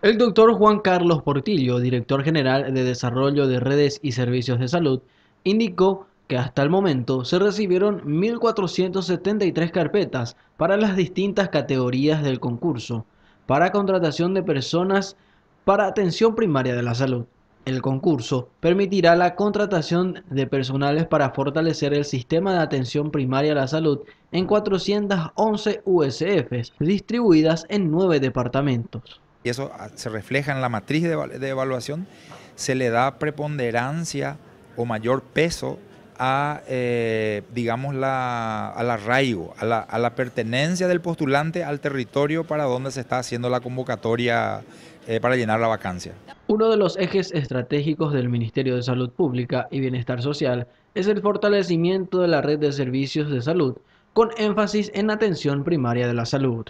El doctor Juan Carlos Portillo, director general de Desarrollo de Redes y Servicios de Salud, indicó que hasta el momento se recibieron 1.473 carpetas para las distintas categorías del concurso para contratación de personas para atención primaria de la salud. El concurso permitirá la contratación de personales para fortalecer el sistema de atención primaria de la salud en 411 USFs distribuidas en nueve departamentos y eso ah, se refleja en la matriz de, evaluación, se le da preponderancia o mayor peso a, eh, digamos, la, al arraigo, a la, pertenencia del postulante al territorio para donde se está haciendo la convocatoria eh, para llenar la vacancia. Uno de los ejes estratégicos del Ministerio de Salud Pública y Bienestar Social es el fortalecimiento de la red de servicios de salud, con énfasis en atención primaria de la salud.